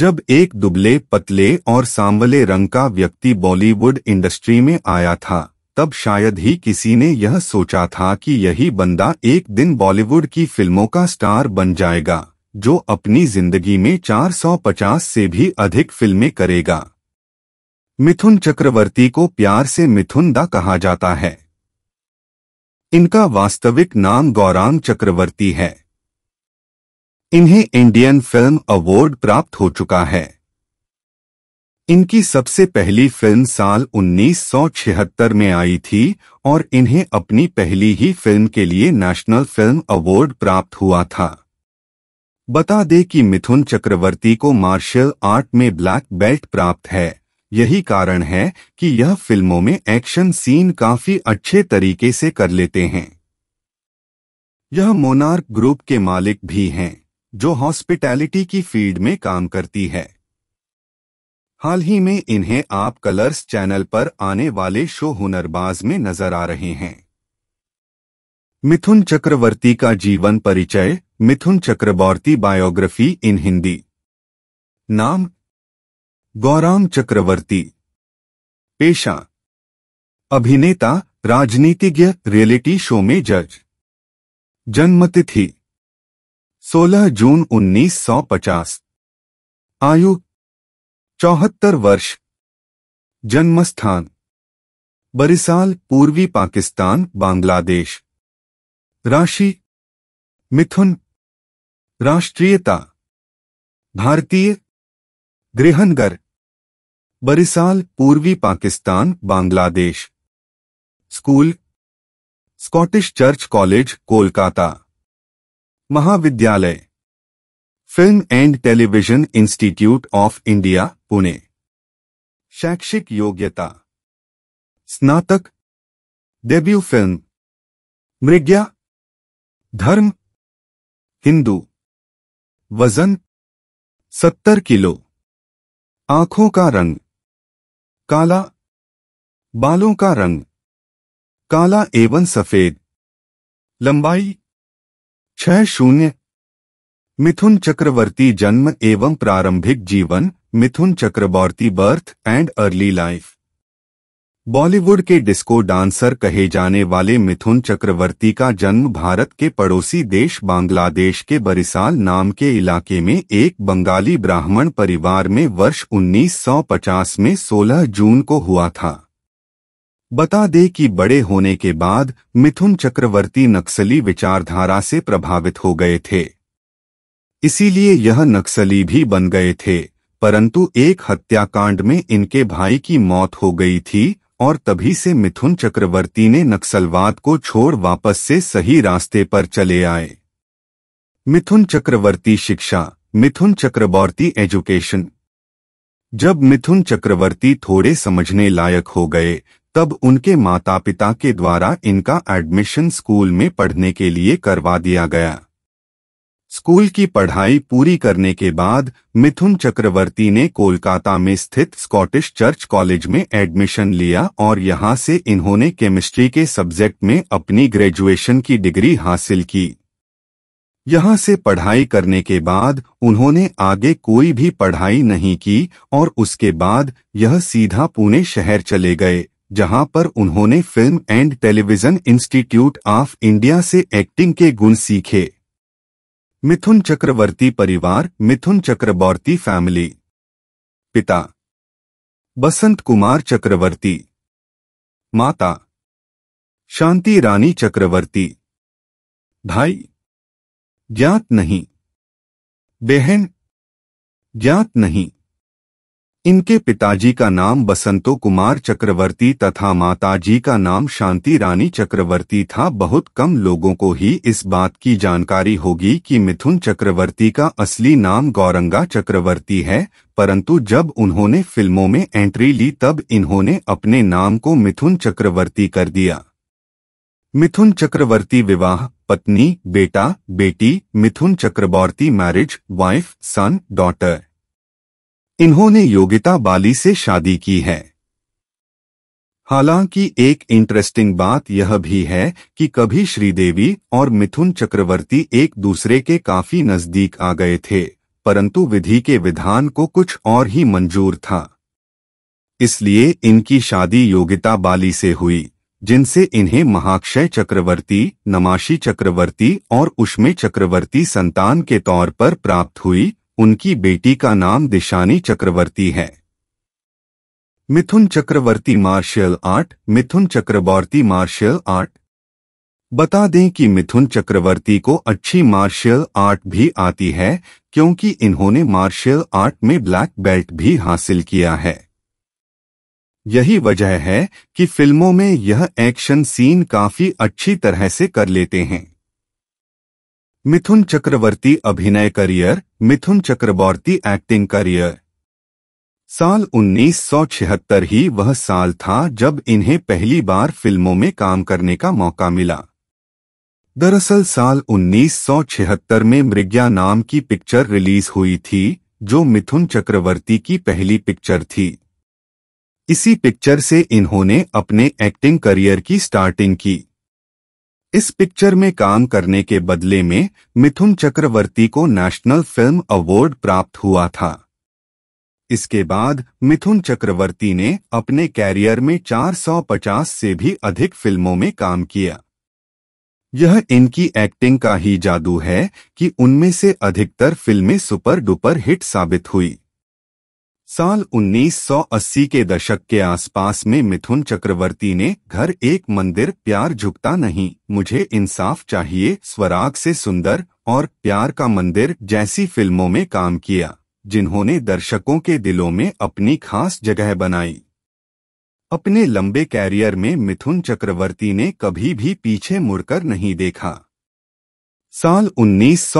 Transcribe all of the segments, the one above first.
जब एक दुबले पतले और सांवले रंग का व्यक्ति बॉलीवुड इंडस्ट्री में आया था तब शायद ही किसी ने यह सोचा था कि यही बंदा एक दिन बॉलीवुड की फिल्मों का स्टार बन जाएगा जो अपनी जिंदगी में 450 से भी अधिक फिल्में करेगा मिथुन चक्रवर्ती को प्यार से मिथुन दा कहा जाता है इनका वास्तविक नाम गौरांग चक्रवर्ती है इन्हें इंडियन फिल्म अवार्ड प्राप्त हो चुका है इनकी सबसे पहली फिल्म साल 1976 में आई थी और इन्हें अपनी पहली ही फिल्म के लिए नेशनल फिल्म अवार्ड प्राप्त हुआ था बता दें कि मिथुन चक्रवर्ती को मार्शल आर्ट में ब्लैक बेल्ट प्राप्त है यही कारण है कि यह फिल्मों में एक्शन सीन काफी अच्छे तरीके से कर लेते हैं यह मोनार्क ग्रुप के मालिक भी हैं जो हॉस्पिटैलिटी की फील्ड में काम करती है हाल ही में इन्हें आप कलर्स चैनल पर आने वाले शो हुनरबाज में नजर आ रहे हैं मिथुन चक्रवर्ती का जीवन परिचय मिथुन चक्रवर्ती बायोग्राफी इन हिंदी नाम गौराम चक्रवर्ती पेशा अभिनेता राजनीतिज्ञ रियलिटी शो में जज जन्मतिथि 16 जून 1950 आयु चौहत्तर वर्ष जन्मस्थान बरिसाल पूर्वी पाकिस्तान बांग्लादेश राशि मिथुन राष्ट्रीयता भारतीय गृहनगर बरिसाल पूर्वी Pakistan Bangladesh school Scottish church college Kolkata महाविद्यालय film and television institute of India Pune शैक्षिक योग्यता स्नातक डेब्यू फिल्म मृग्या धर्म हिंदू वजन सत्तर किलो आंखों का रंग काला बालों का रंग काला एवं सफेद लंबाई छह शून्य मिथुन चक्रवर्ती जन्म एवं प्रारंभिक जीवन Mithun Chakraborty birth and early life Bollywood के डिस्को डांसर कहे जाने वाले मिथुन चक्रवर्ती का जन्म भारत के पड़ोसी देश बांग्लादेश के बरिसाल नाम के इलाके में एक बंगाली ब्राह्मण परिवार में वर्ष 1950 में 16 जून को हुआ था बता दे कि बड़े होने के बाद मिथुन चक्रवर्ती नक्सली विचारधारा से प्रभावित हो गए थे इसीलिए यह नक्सली भी बन गए थे परंतु एक हत्याकांड में इनके भाई की मौत हो गई थी और तभी से मिथुन चक्रवर्ती ने नक्सलवाद को छोड़ वापस से सही रास्ते पर चले आए मिथुन चक्रवर्ती शिक्षा मिथुन चक्रवर्ती एजुकेशन जब मिथुन चक्रवर्ती थोड़े समझने लायक हो गए तब उनके माता पिता के द्वारा इनका एडमिशन स्कूल में पढ़ने के लिए करवा दिया गया स्कूल की पढ़ाई पूरी करने के बाद मिथुन चक्रवर्ती ने कोलकाता में स्थित स्कॉटिश चर्च कॉलेज में एडमिशन लिया और यहां से इन्होंने केमिस्ट्री के सब्जेक्ट में अपनी ग्रेजुएशन की डिग्री हासिल की यहां से पढ़ाई करने के बाद उन्होंने आगे कोई भी पढ़ाई नहीं की और उसके बाद यह सीधा पुणे शहर चले गए जहां पर उन्होंने film and television institute of India से एक्टिंग के गुण सीखे मिथुन चक्रवर्ती परिवार मिथुन चक्रवर्ती फैमिली पिता बसंत कुमार चक्रवर्ती माता शांति रानी चक्रवर्ती भाई ज्ञात नहीं बहन ज्ञात नहीं इनके पिताजी का नाम बसंतो कुमार चक्रवर्ती तथा माताजी का नाम शांति रानी चक्रवर्ती था बहुत कम लोगों को ही इस बात की जानकारी होगी कि मिथुन चक्रवर्ती का असली नाम गौरंगा चक्रवर्ती है परंतु जब उन्होंने फिल्मों में एंट्री ली तब इन्होंने अपने नाम को मिथुन चक्रवर्ती कर दिया मिथुन चक्रवर्ती विवाह पत्नी बेटा बेटी Mithun Chakraborty marriage wife son daughter इन्होंने योगिता बाली से शादी की है हालांकि एक इंटरेस्टिंग बात यह भी है कि कभी श्रीदेवी और मिथुन चक्रवर्ती एक दूसरे के काफी नजदीक आ गए थे परंतु विधि के विधान को कुछ और ही मंजूर था इसलिए इनकी शादी योगिता बाली से हुई जिनसे इन्हें महाक्षय चक्रवर्ती नमाशी चक्रवर्ती और उष्मे चक्रवर्ती संतान के तौर पर प्राप्त हुई उनकी बेटी का नाम दिशानी चक्रवर्ती है Mithun Chakraborty martial art Mithun Chakraborty martial art बता दें कि मिथुन चक्रवर्ती को अच्छी मार्शल आर्ट भी आती है क्योंकि इन्होंने मार्शल आर्ट में ब्लैक बेल्ट भी हासिल किया है यही वजह है कि फिल्मों में यह एक्शन सीन काफी अच्छी तरह से कर लेते हैं मिथुन चक्रवर्ती अभिनय career Mithun Chakraborty acting career साल 1976 ही वह साल था जब इन्हें पहली बार फिल्मों में काम करने का मौका मिला दरअसल साल 1976 में मृग्या नाम की पिक्चर रिलीज हुई थी जो मिथुन चक्रवर्ती की पहली पिक्चर थी इसी पिक्चर से इन्होंने अपने एक्टिंग करियर की स्टार्टिंग की इस पिक्चर में काम करने के बदले में मिथुन चक्रवर्ती को नेशनल फिल्म अवार्ड प्राप्त हुआ था इसके बाद मिथुन चक्रवर्ती ने अपने कैरियर में 450 से भी अधिक फिल्मों में काम किया यह इनकी एक्टिंग का ही जादू है कि उनमें से अधिकतर फिल्में सुपर डुपर हिट साबित हुई साल 1980 के दशक के आसपास में मिथुन चक्रवर्ती ने घर एक मंदिर प्यार झुकता नहीं मुझे इंसाफ चाहिए स्वराग से सुंदर और प्यार का मंदिर जैसी फिल्मों में काम किया जिन्होंने दर्शकों के दिलों में अपनी खास जगह बनाई अपने लंबे कैरियर में मिथुन चक्रवर्ती ने कभी भी पीछे मुड़कर नहीं देखा साल उन्नीस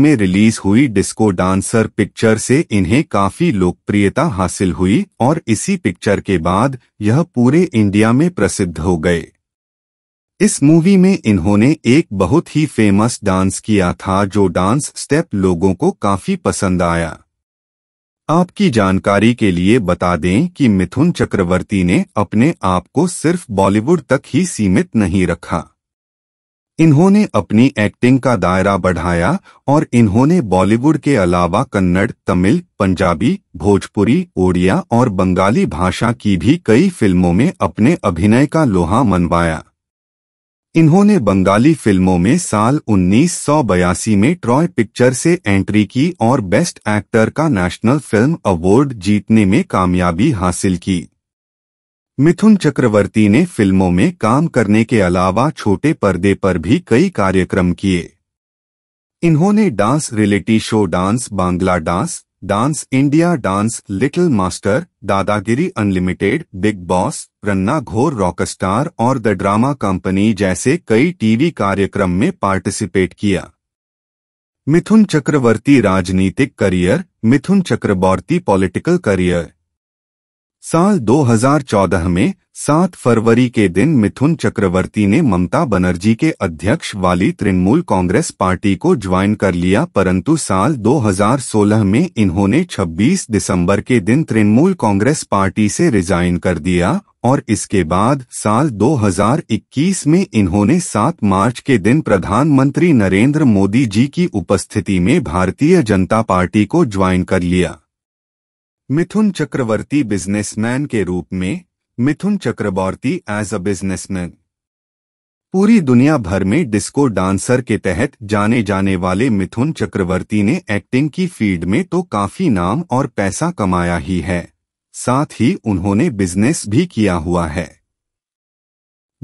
में रिलीज हुई डिस्को डांसर पिक्चर से इन्हें काफी लोकप्रियता हासिल हुई और इसी पिक्चर के बाद यह पूरे इंडिया में प्रसिद्ध हो गए इस मूवी में इन्होंने एक बहुत ही फेमस डांस किया था जो डांस स्टेप लोगों को काफी पसंद आया आपकी जानकारी के लिए बता दें कि मिथुन चक्रवर्ती ने अपने आप को सिर्फ बॉलीवुड तक ही सीमित नहीं रखा इन्होंने अपनी एक्टिंग का दायरा बढ़ाया और इन्होंने बॉलीवुड के अलावा कन्नड़ तमिल पंजाबी भोजपुरी ओडिया और बंगाली भाषा की भी कई फिल्मों में अपने अभिनय का लोहा मनवाया इन्होंने बंगाली फिल्मों में साल 1982 में ट्रॉय पिक्चर से एंट्री की और बेस्ट एक्टर का नेशनल फिल्म अवार्ड जीतने में कामयाबी हासिल की मिथुन चक्रवर्ती ने फिल्मों में काम करने के अलावा छोटे पर्दे पर भी कई कार्यक्रम किए इन्होंने dance reality show dance Bangla dance dance India dance little master Dadagiri unlimited big boss Ranna Ghor rockstar और द ड्रामा कंपनी जैसे कई टीवी कार्यक्रम में पार्टिसिपेट किया मिथुन चक्रवर्ती राजनीतिक career Mithun Chakraborty political career साल 2014 में 7 फरवरी के दिन मिथुन चक्रवर्ती ने ममता बनर्जी के अध्यक्ष वाली तृणमूल कांग्रेस पार्टी को ज्वाइन कर लिया परंतु साल 2016 में इन्होंने 26 दिसंबर के दिन तृणमूल कांग्रेस पार्टी से रिजाइन कर दिया और इसके बाद साल 2021 में इन्होंने 7 मार्च के दिन प्रधानमंत्री नरेंद्र मोदी जी की उपस्थिति में भारतीय जनता पार्टी को ज्वाइन कर लिया मिथुन चक्रवर्ती बिजनेसमैन के रूप में मिथुन चक्रवर्ती एज अ बिजनेसमैन पूरी दुनिया भर में डिस्को डांसर के तहत जाने जाने वाले मिथुन चक्रवर्ती ने एक्टिंग की फील्ड में तो काफी नाम और पैसा कमाया ही है साथ ही उन्होंने बिजनेस भी किया हुआ है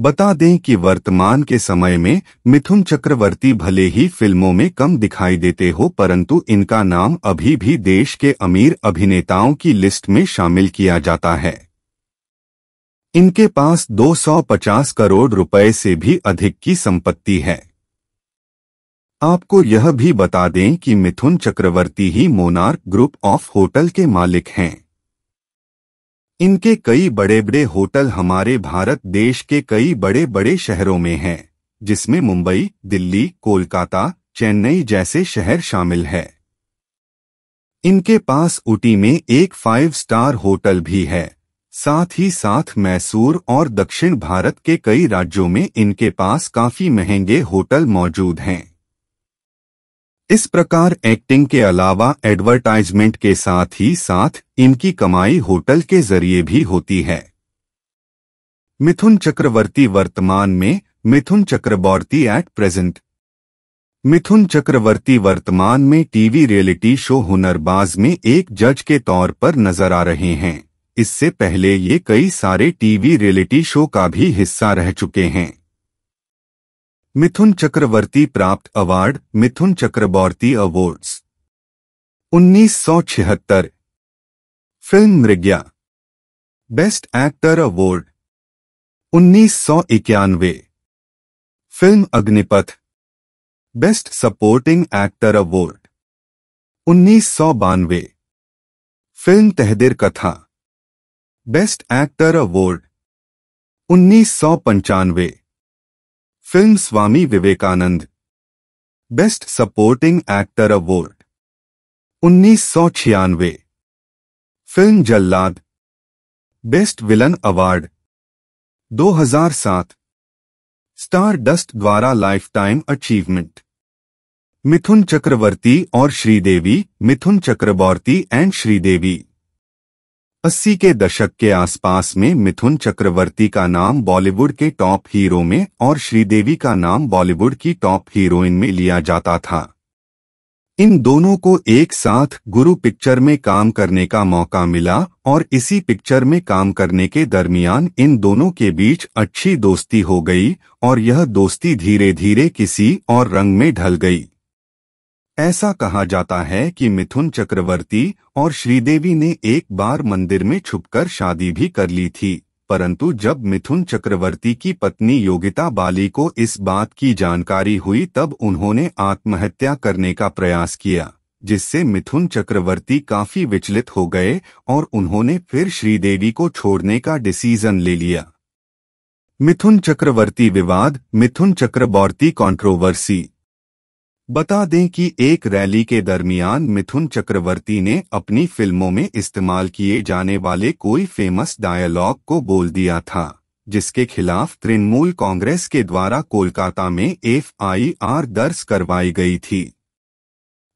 बता दें कि वर्तमान के समय में मिथुन चक्रवर्ती भले ही फिल्मों में कम दिखाई देते हो परंतु इनका नाम अभी भी देश के अमीर अभिनेताओं की लिस्ट में शामिल किया जाता है इनके पास 250 करोड़ रुपए से भी अधिक की संपत्ति है आपको यह भी बता दें कि मिथुन चक्रवर्ती ही मोनार्क ग्रुप ऑफ होटल के मालिक हैं इनके कई बड़े बड़े होटल हमारे भारत देश के कई बड़े बड़े शहरों में हैं जिसमें मुंबई दिल्ली कोलकाता चेन्नई जैसे शहर शामिल है इनके पास ऊटी में एक फाइव स्टार होटल भी है साथ ही साथ मैसूर और दक्षिण भारत के कई राज्यों में इनके पास काफी महंगे होटल मौजूद हैं इस प्रकार एक्टिंग के अलावा एडवर्टाइजमेंट के साथ ही साथ इनकी कमाई होटल के जरिए भी होती है मिथुन चक्रवर्ती वर्तमान में मिथुन चक्रवर्ती एट प्रेजेंट मिथुन चक्रवर्ती वर्तमान में टीवी रियलिटी शो हुनरबाज में एक जज के तौर पर नजर आ रहे हैं इससे पहले ये कई सारे टीवी रियलिटी शो का भी हिस्सा रह चुके हैं मिथुन चक्रवर्ती प्राप्त award Mithun Chakraborty awards 1976 film Mrigaya best actor award उन्नीस film Agneepath best supporting actor award उन्नीस film Tahader Katha best actor award उन्नीस सौ पंचानवे film Swami Vivekananda best supporting actor award उन्नीस film Jallad best villain award 2007 star dust द्वारा lifetime achievement Mithun Chakraborty और श्रीदेवी मिथुन चक्रवर्ती एंड श्रीदेवी अस्सी के दशक के आसपास में मिथुन चक्रवर्ती का नाम बॉलीवुड के टॉप हीरो में और श्रीदेवी का नाम बॉलीवुड की टॉप हीरोइन में लिया जाता था इन दोनों को एक साथ गुरु पिक्चर में काम करने का मौका मिला और इसी पिक्चर में काम करने के दरमियान इन दोनों के बीच अच्छी दोस्ती हो गई और यह दोस्ती धीरे धीरे किसी और रंग में ढल गई ऐसा कहा जाता है कि मिथुन चक्रवर्ती और श्रीदेवी ने एक बार मंदिर में छुपकर शादी भी कर ली थी परंतु जब मिथुन चक्रवर्ती की पत्नी योगिता बाली को इस बात की जानकारी हुई तब उन्होंने आत्महत्या करने का प्रयास किया जिससे मिथुन चक्रवर्ती काफी विचलित हो गए और उन्होंने फिर श्रीदेवी को छोड़ने का डिसीजन ले लिया मिथुन चक्रवर्ती विवाद मिथुन चक्रवर्ती कंट्रोवर्सी बता दें कि एक रैली के दरमियान मिथुन चक्रवर्ती ने अपनी फिल्मों में इस्तेमाल किए जाने वाले कोई फेमस डायलॉग को बोल दिया था जिसके खिलाफ तृणमूल कांग्रेस के द्वारा कोलकाता में एफआईआर दर्ज करवाई गई थी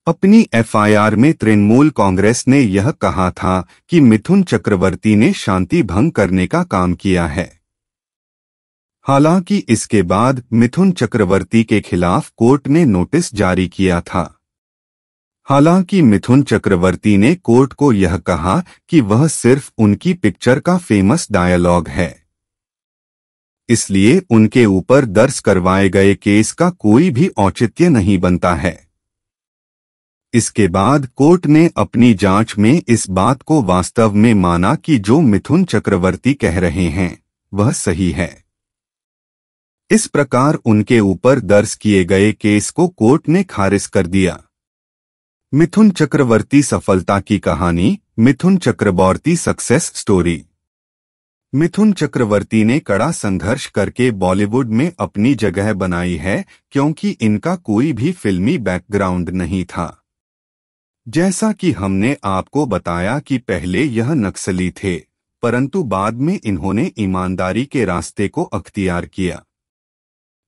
अपनी एफआईआर में तृणमूल कांग्रेस ने यह कहा था कि मिथुन चक्रवर्ती ने शांति भंग करने का काम किया है हालांकि इसके बाद मिथुन चक्रवर्ती के खिलाफ कोर्ट ने नोटिस जारी किया था हालांकि मिथुन चक्रवर्ती ने कोर्ट को यह कहा कि वह सिर्फ उनकी पिक्चर का फेमस डायलॉग है इसलिए उनके ऊपर दर्ज करवाए गए केस का कोई भी औचित्य नहीं बनता है इसके बाद कोर्ट ने अपनी जांच में इस बात को वास्तव में माना कि जो मिथुन चक्रवर्ती कह रहे हैं वह सही है इस प्रकार उनके ऊपर दर्ज किए गए केस को कोर्ट ने खारिज कर दिया मिथुन चक्रवर्ती सफलता की कहानी मिथुन चक्रवर्ती सक्सेस स्टोरी मिथुन चक्रवर्ती ने कड़ा संघर्ष करके बॉलीवुड में अपनी जगह बनाई है क्योंकि इनका कोई भी फिल्मी बैकग्राउंड नहीं था जैसा कि हमने आपको बताया कि पहले यह नक्सली थे परंतु बाद में इन्होंने ईमानदारी के रास्ते को अख्तियार किया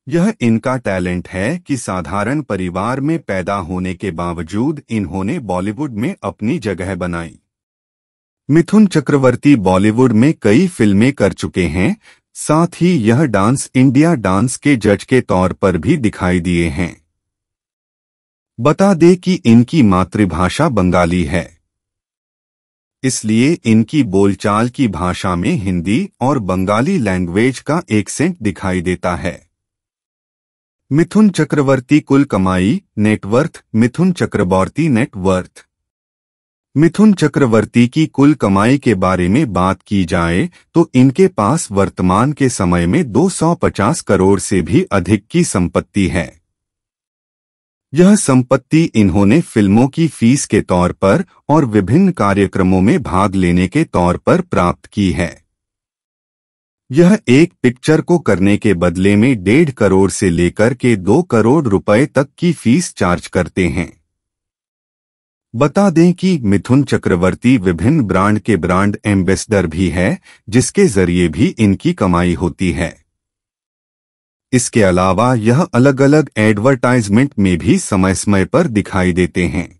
यह इनका टैलेंट है कि साधारण परिवार में पैदा होने के बावजूद इन्होंने बॉलीवुड में अपनी जगह बनाई मिथुन चक्रवर्ती बॉलीवुड में कई फिल्में कर चुके हैं साथ ही यह डांस इंडिया डांस के जज के तौर पर भी दिखाई दिए हैं बता दें कि इनकी मातृभाषा बंगाली है इसलिए इनकी बोलचाल की भाषा में हिंदी और बंगाली लैंग्वेज का एक सेंट दिखाई देता है मिथुन चक्रवर्ती कुल कमाई नेटवर्थ मिथुन चक्रवर्ती नेटवर्थ मिथुन चक्रवर्ती की कुल कमाई के बारे में बात की जाए तो इनके पास वर्तमान के समय में 250 करोड़ से भी अधिक की संपत्ति है यह संपत्ति इन्होंने फिल्मों की फीस के तौर पर और विभिन्न कार्यक्रमों में भाग लेने के तौर पर प्राप्त की है यह एक पिक्चर को करने के बदले में डेढ़ करोड़ से लेकर के दो करोड़ रुपए तक की फीस चार्ज करते हैं बता दें कि मिथुन चक्रवर्ती विभिन्न ब्रांड के ब्रांड एम्बेसडर भी है जिसके जरिए भी इनकी कमाई होती है इसके अलावा यह अलग अलग एडवर्टाइजमेंट में भी समय समय पर दिखाई देते हैं